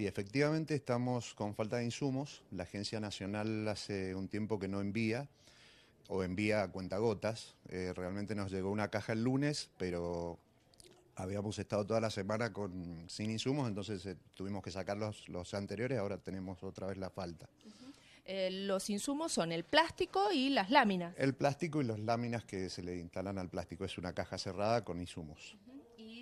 Sí, efectivamente estamos con falta de insumos. La Agencia Nacional hace un tiempo que no envía o envía a cuentagotas. Eh, realmente nos llegó una caja el lunes, pero habíamos estado toda la semana con, sin insumos, entonces eh, tuvimos que sacar los, anteriores, ahora tenemos otra vez la falta. Eh, los insumos son el plástico y las láminas. El plástico y las láminas que se le instalan al plástico. Es una caja cerrada con insumos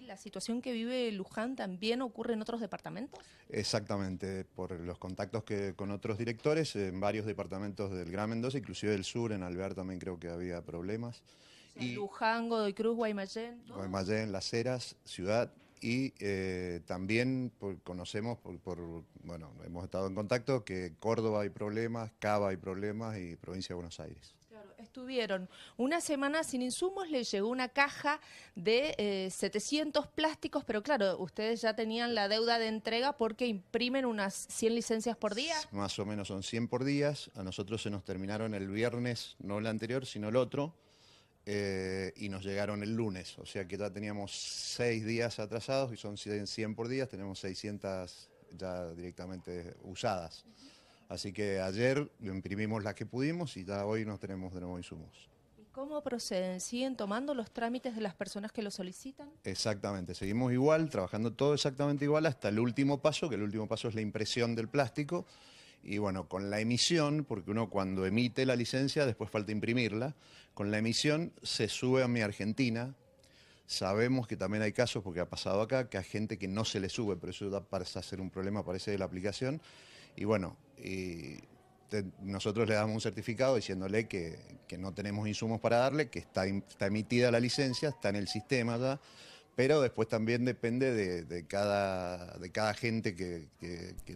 la situación que vive Luján también ocurre en otros departamentos? Exactamente, por los contactos que con otros directores en varios departamentos del Gran Mendoza, inclusive del sur, en Alvear también creo que había problemas. Luján, Godoy Cruz, Guaymallén. Guaymallén, Las Heras, Ciudad, y eh, también conocemos, bueno, hemos estado en contacto que Córdoba hay problemas, Cava hay problemas y Provincia de Buenos Aires estuvieron una semana sin insumos, les llegó una caja de 700 eh, plásticos, pero claro, ustedes ya tenían la deuda de entrega porque imprimen unas 100 licencias por día. Más o menos son 100 por día, a nosotros se nos terminaron el viernes, no el anterior, sino el otro, eh, y nos llegaron el lunes, o sea que ya teníamos 6 días atrasados y son 100, por días tenemos 600 ya directamente usadas. Así que ayer lo imprimimos las que pudimos y ya hoy nos tenemos de nuevo insumos. ¿Y cómo proceden? ¿Siguen tomando los trámites de las personas que lo solicitan? Exactamente, seguimos igual, trabajando todo exactamente igual hasta el último paso, que el último paso es la impresión del plástico. Y bueno, con la emisión, porque uno cuando emite la licencia después falta imprimirla, con la emisión se sube a mi Argentina. Sabemos que también hay casos, porque ha pasado acá, que hay gente que no se le sube, pero eso da para hacer un problema, parece, de la aplicación. Y bueno, nosotros le damos un certificado diciéndole que, no tenemos insumos para darle, que está, está emitida la licencia, está en el sistema ya. Pero después también depende de, cada, de cada gente que,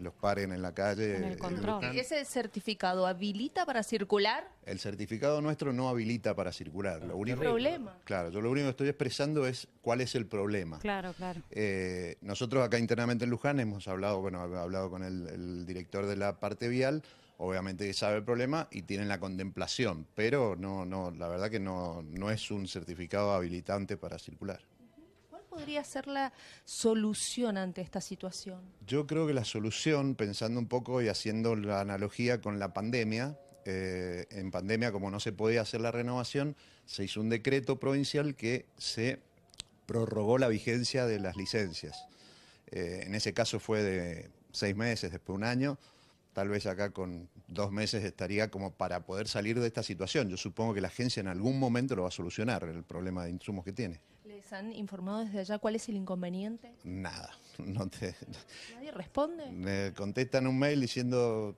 los paren en la calle. En el eh, control. ¿Ese certificado habilita para circular? El certificado nuestro no habilita para circular. Ah, lo único, problema? Claro, yo lo único que estoy expresando es cuál es el problema. Claro, claro. Eh, nosotros acá internamente en Luján hemos hablado, bueno, hablado con el, director de la parte vial obviamente sabe el problema y tienen la contemplación, pero no, no, la verdad que no, no es un certificado habilitante para circular podría ser la solución ante esta situación? Yo creo que la solución, pensando un poco y haciendo la analogía con la pandemia, eh, en pandemia como no se podía hacer la renovación, se hizo un decreto provincial que se prorrogó la vigencia de las licencias. Eh, en ese caso fue de seis meses, después un año. Tal vez acá con dos meses estaría como para poder salir de esta situación. Yo supongo que la agencia en algún momento lo va a solucionar, el problema de insumos que tiene. ¿Se han informado desde allá cuál es el inconveniente? Nada, ¿Nadie responde? Me contestan un mail diciendo,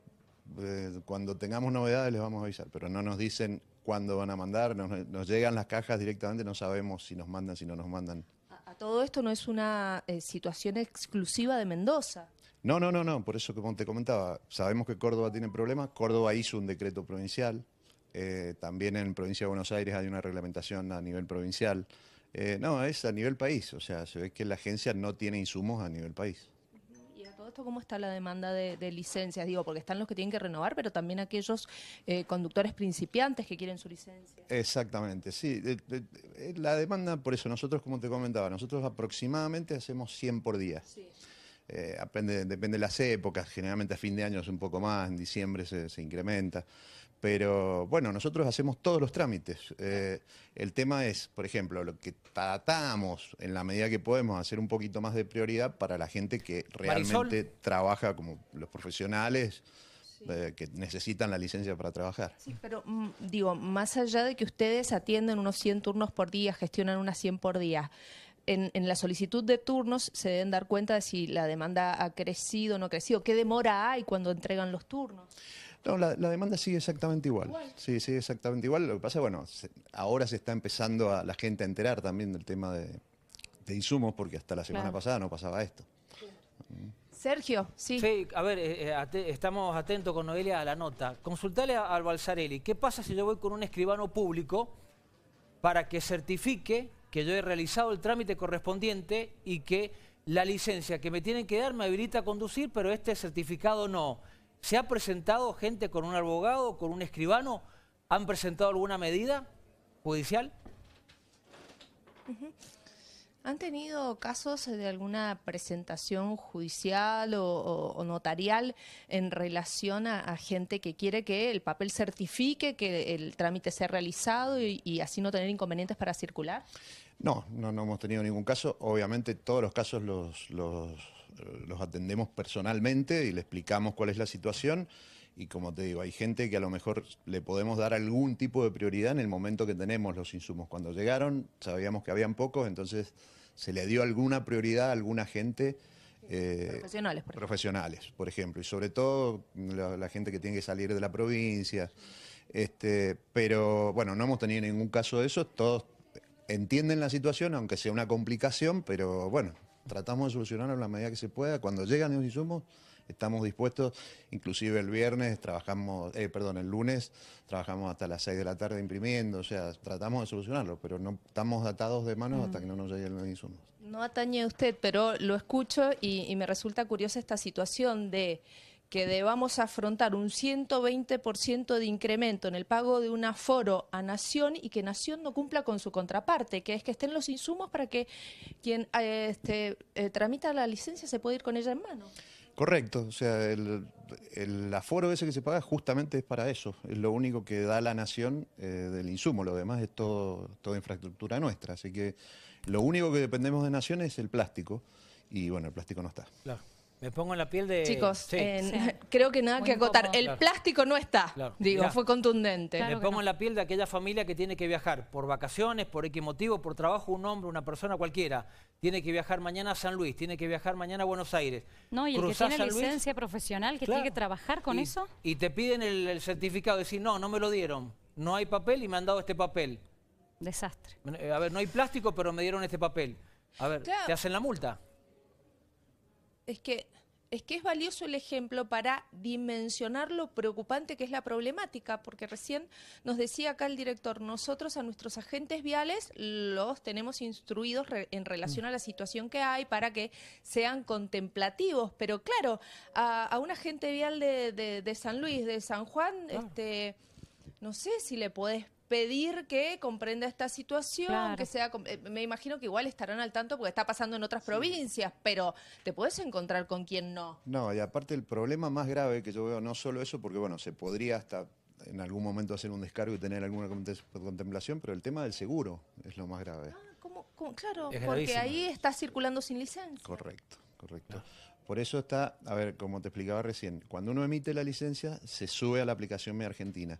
eh, cuando tengamos novedades les vamos a avisar, pero no nos dicen cuándo van a mandar, nos, llegan las cajas directamente, no sabemos si nos mandan, si no nos mandan. A, todo esto no es una eh, situación exclusiva de Mendoza. No, no, no, no, por eso que te comentaba, sabemos que Córdoba tiene problemas, Córdoba hizo un decreto provincial, eh, también en Provincia de Buenos Aires hay una reglamentación a nivel provincial. Eh, no, es a nivel país, o sea, se ve que la agencia no tiene insumos a nivel país. ¿Y a todo esto cómo está la demanda de, licencias? Digo, porque están los que tienen que renovar, pero también aquellos eh, conductores principiantes que quieren su licencia. Exactamente, sí. la demanda, por eso, nosotros, como te comentaba, nosotros aproximadamente hacemos 100 por día. Eh, depende, de las épocas, generalmente a fin de año es un poco más, en diciembre se, se incrementa. Pero bueno, nosotros hacemos todos los trámites. Eh, el tema es, por ejemplo, lo que tratamos en la medida que podemos hacer un poquito más de prioridad para la gente que realmente trabaja como los profesionales eh, que necesitan la licencia para trabajar. Sí, pero mm, digo, más allá de que ustedes atienden unos 100 turnos por día, gestionan unas 100 por día, en, la solicitud de turnos se deben dar cuenta de si la demanda ha crecido o no crecido. ¿Qué demora hay cuando entregan los turnos? No, la, demanda sigue exactamente igual. Sí, sigue exactamente igual. Lo que pasa, bueno, ahora se está empezando a la gente a enterar también del tema de, insumos, porque hasta la semana pasada no pasaba esto. Sergio, sí. Sí, a ver, eh, eh, estamos atentos con Noelia a la nota. Consultale al Balsarelli, ¿qué pasa si yo voy con un escribano público para que certifique que yo he realizado el trámite correspondiente y que la licencia que me tienen que dar me habilita a conducir, pero este certificado no. ¿Se ha presentado gente con un abogado, con un escribano? ¿Han presentado alguna medida judicial? ¿Han tenido casos de alguna presentación judicial o, notarial en relación a, gente que quiere que el papel certifique que el trámite sea realizado y, así no tener inconvenientes para circular? No, no, hemos tenido ningún caso. Obviamente todos los casos los, los atendemos personalmente y le explicamos cuál es la situación. Y como te digo, hay gente que a lo mejor le podemos dar algún tipo de prioridad en el momento que tenemos los insumos. Cuando llegaron sabíamos que habían pocos, entonces se le dio alguna prioridad a alguna gente. Eh, profesionales, por ejemplo, y sobre todo la, gente que tiene que salir de la provincia. Este, pero bueno, no hemos tenido ningún caso de eso, todos entienden la situación, aunque sea una complicación, pero bueno, tratamos de solucionarlo en la medida que se pueda. Cuando llegan los insumos, estamos dispuestos, inclusive el viernes trabajamos, eh, perdón, el lunes trabajamos hasta las 6 de la tarde imprimiendo, o sea, tratamos de solucionarlo, pero no estamos atados de manos hasta que no nos lleguen los insumos. No atañe usted, pero lo escucho y, me resulta curiosa esta situación de que debamos afrontar un 120% de incremento en el pago de un aforo a Nación y que Nación no cumpla con su contraparte, que es que estén los insumos para que quien eh, este, eh, tramita la licencia se pueda ir con ella en mano. Correcto, o sea, el, el, aforo ese que se paga justamente es para eso, es lo único que da la nación eh, del insumo, lo demás es todo, toda infraestructura nuestra, así que lo único que dependemos de nación es el plástico y bueno, el plástico no está. Me pongo en la piel de... Chicos, creo que nada que acotar. El plástico no está, digo, fue contundente. me pongo en la piel de aquella familia que tiene que viajar por vacaciones, por X motivo, por trabajo, un hombre, una persona cualquiera. Tiene que viajar mañana a San Luis, tiene que viajar mañana a Buenos Aires. No, y el que tiene licencia profesional, que tiene que trabajar con eso. Y te piden el, certificado certificado, decir, no, no me lo dieron. No hay papel y me han dado este papel. Desastre. Eh, a ver, no hay plástico, pero me dieron este papel. A ver, te hacen la multa es que es que es valioso el ejemplo para dimensionar lo preocupante que es la problemática, porque recién nos decía acá el director, nosotros a nuestros agentes viales los tenemos instruidos en relación a la situación que hay para que sean contemplativos, pero claro, a, un agente vial de, San Luis, de San Juan, este no sé si le podés pedir que comprenda esta situación, que sea, eh, me imagino que igual estarán al tanto porque está pasando en otras provincias, pero te puedes encontrar con quien no. No, y aparte el problema más grave que yo veo, no solo eso, porque bueno, se podría hasta en algún momento hacer un descargo y tener alguna contemplación, pero el tema del seguro es lo más grave. Ah, Claro, porque ahí está circulando sin licencia. Correcto, correcto. Por eso está, a ver, como te explicaba recién, cuando uno emite la licencia, se sube a la aplicación Mi Argentina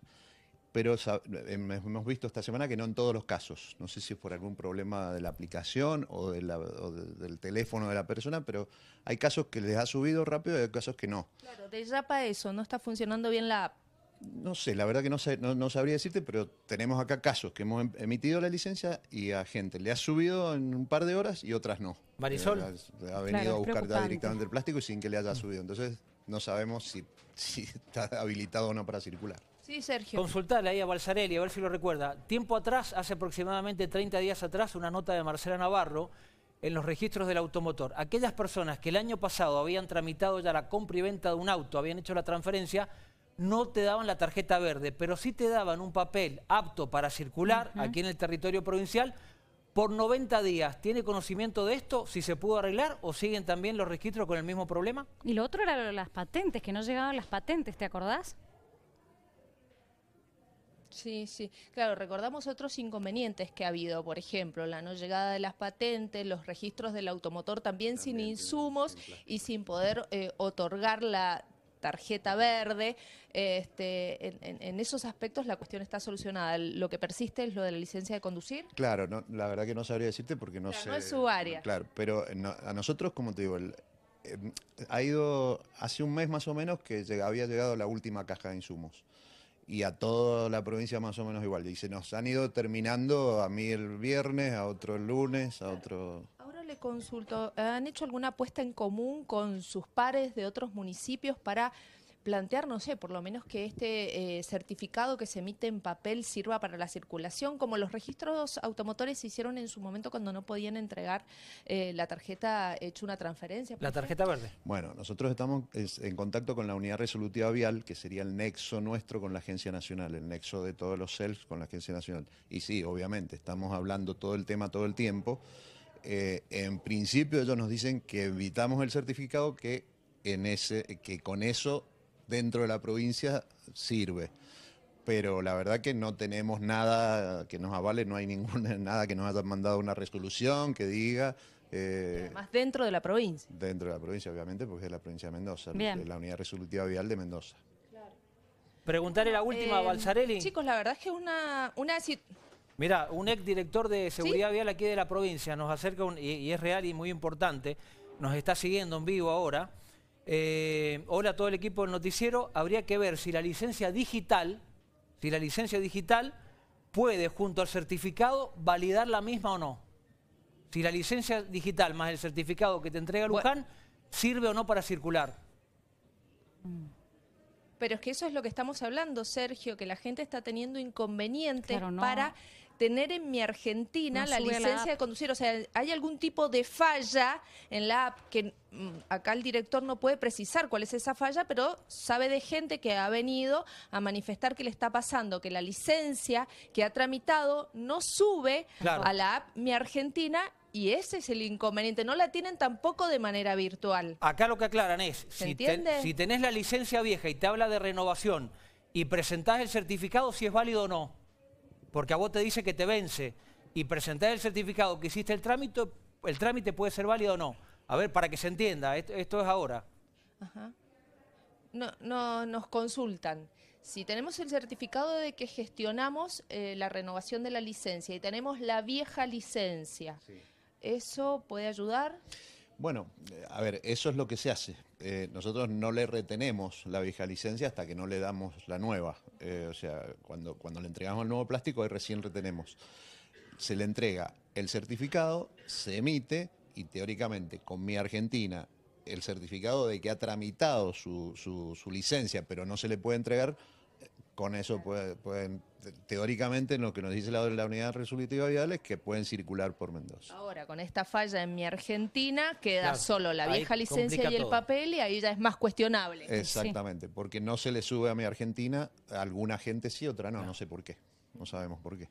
pero eh, hemos visto esta semana que no en todos los casos. No sé si es por algún problema de la aplicación o, del teléfono de la persona, pero hay casos que les ha subido rápido y hay casos que no. Claro, de ya para eso, no está funcionando bien la No sé, la verdad que no, sé, no, sabría decirte, pero tenemos acá casos que hemos em, emitido la licencia y a gente le ha subido en un par de horas y otras no. Marisol. Eh, ha, venido a buscar directamente el plástico y sin que le haya subido. Entonces no sabemos si está habilitado o no para circular. Sí, Sergio. Consultale ahí a Balsarelli, a ver si lo recuerda. Tiempo atrás, hace aproximadamente 30 días atrás, una nota de Marcela Navarro en los registros del automotor. Aquellas personas que el año pasado habían tramitado ya la compra y venta de un auto, habían hecho la transferencia, no te daban la tarjeta verde, pero sí te daban un papel apto para circular aquí en el territorio provincial por 90 días. ¿Tiene conocimiento de esto? ¿Si se pudo arreglar o siguen también los registros con el mismo problema? Y lo otro era las patentes, que no llegaban las patentes, ¿te acordás? Sí, sí. Claro, recordamos otros inconvenientes que ha habido, por ejemplo, la no llegada de las patentes, los registros del automotor también, sin insumos y sin poder eh, otorgar la tarjeta verde. Este, en, esos aspectos la cuestión está solucionada. Lo que persiste es lo de la licencia de conducir. Claro, la verdad que no sabría decirte porque no sé. No es su área. Claro, pero eh, a nosotros, como te digo, eh, ha ido hace un mes más o menos que había llegado la última caja de insumos y a toda la provincia más o menos igual. Y se nos han ido terminando a mí el viernes, a otro el lunes, a otro... Ahora le consulto, ¿han hecho alguna apuesta en común con sus pares de otros municipios para plantear, no sé, por lo menos que este eh, certificado que se emite en papel sirva para la circulación, como los registros automotores se hicieron en su momento cuando no podían entregar eh, la tarjeta hecho una transferencia. La tarjeta verde. Bueno, nosotros estamos en contacto con la unidad resolutiva vial, que sería el nexo nuestro con la Agencia Nacional, el nexo de todos los CELFs con la Agencia Nacional. Y sí, obviamente, estamos hablando todo el tema todo el tiempo. Eh, en principio ellos nos dicen que evitamos el certificado que en ese que con eso dentro de la provincia sirve. Pero la verdad que no tenemos nada que nos avale, no hay ninguna, nada que nos haya mandado una resolución que diga eh, más dentro de la provincia. Dentro de la provincia, obviamente, porque es la provincia de Mendoza, la unidad resolutiva vial de Mendoza. Claro. Preguntarle la última a eh, Balsarelli. Chicos, la verdad es que una... una Mira, un ex director de seguridad vial aquí de la provincia nos acerca, y, es real y muy importante, nos está siguiendo en vivo ahora. Eh, hola a todo el equipo del noticiero, habría que ver si la licencia digital, si la licencia digital puede junto al certificado validar la misma o no. Si la licencia digital más el certificado que te entrega Luján sirve o no para circular. Mm. Pero es que eso es lo que estamos hablando, Sergio, que la gente está teniendo inconvenientes para tener en mi Argentina la licencia de conducir. O sea, hay algún tipo de falla en la app que mm, acá el director no puede precisar cuál es esa falla, pero sabe de gente que ha venido a manifestar que le está pasando, que la licencia que ha tramitado no sube a la app Mi Argentina y ese es el inconveniente, no la tienen tampoco de manera virtual. Acá lo que aclaran es, si, tenés la licencia vieja y te habla de renovación y presentás el certificado si es válido o no, porque a vos te dice que te vence y presentás el certificado que hiciste el trámite, el trámite puede ser válido o no. A ver, para que se entienda, esto, es ahora. No, nos consultan. Si tenemos el certificado de que gestionamos eh, la renovación de la licencia y tenemos la vieja licencia, ¿Eso puede ayudar? Bueno, eh, a ver, eso es lo que se hace. Eh, nosotros no le retenemos la vieja licencia hasta que no le damos la nueva. Eh, o sea, cuando, cuando le entregamos el nuevo plástico, ahí recién retenemos. Se le entrega el certificado, se emite y teóricamente con mi Argentina el certificado de que ha tramitado su, su licencia, pero no se le puede entregar con eso pueden, teóricamente, lo que nos dice la, unidad resolutiva vial es que pueden circular por Mendoza. Ahora, con esta falla en mi Argentina, queda solo la vieja licencia y el papel, y ahí ya es más cuestionable. Exactamente, porque no se le sube a mi Argentina, alguna gente sí, otra no, no sé por qué, no sabemos por qué.